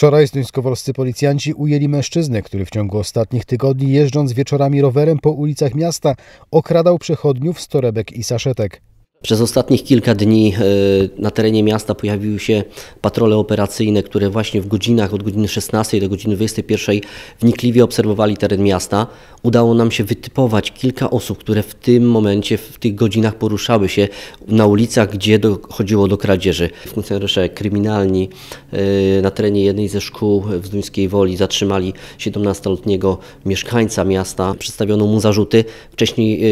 Wczoraj zduńskowolscy policjanci ujęli mężczyznę, który w ciągu ostatnich tygodni jeżdżąc wieczorami rowerem po ulicach miasta okradał przechodniów z torebek i saszetek. Przez ostatnich kilka dni e, na terenie miasta pojawiły się patrole operacyjne, które właśnie w godzinach od godziny 16 do godziny 21 wnikliwie obserwowali teren miasta. Udało nam się wytypować kilka osób, które w tym momencie, w tych godzinach poruszały się na ulicach, gdzie dochodziło do kradzieży. Funkcjonariusze kryminalni e, na terenie jednej ze szkół w Zduńskiej Woli zatrzymali 17-letniego mieszkańca miasta. Przedstawiono mu zarzuty. Wcześniej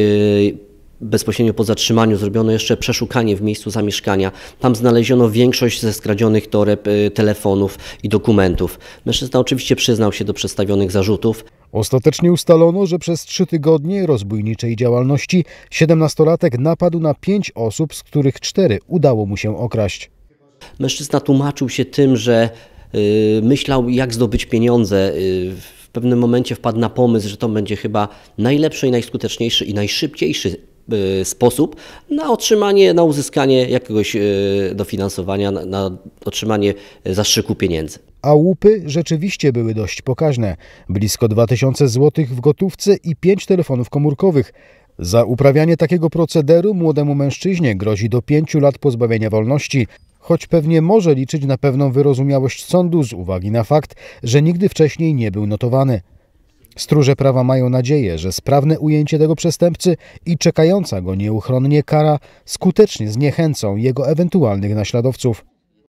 e, bezpośrednio po zatrzymaniu zrobiono jeszcze przeszukanie w miejscu zamieszkania. Tam znaleziono większość ze skradzionych toreb, y, telefonów i dokumentów. Mężczyzna oczywiście przyznał się do przedstawionych zarzutów. Ostatecznie ustalono, że przez trzy tygodnie rozbójniczej działalności 17-latek napadł na pięć osób, z których cztery udało mu się okraść. Mężczyzna tłumaczył się tym, że y, myślał, jak zdobyć pieniądze. Y, w pewnym momencie wpadł na pomysł, że to będzie chyba najlepszy najskuteczniejszy i najszybciejszy Y, sposób na otrzymanie, na uzyskanie jakiegoś y, dofinansowania, na, na otrzymanie y, zastrzyku pieniędzy. A łupy rzeczywiście były dość pokaźne. Blisko 2000 zł w gotówce i 5 telefonów komórkowych. Za uprawianie takiego procederu młodemu mężczyźnie grozi do 5 lat pozbawienia wolności, choć pewnie może liczyć na pewną wyrozumiałość sądu z uwagi na fakt, że nigdy wcześniej nie był notowany. Stróże prawa mają nadzieję, że sprawne ujęcie tego przestępcy i czekająca go nieuchronnie kara skutecznie zniechęcą jego ewentualnych naśladowców.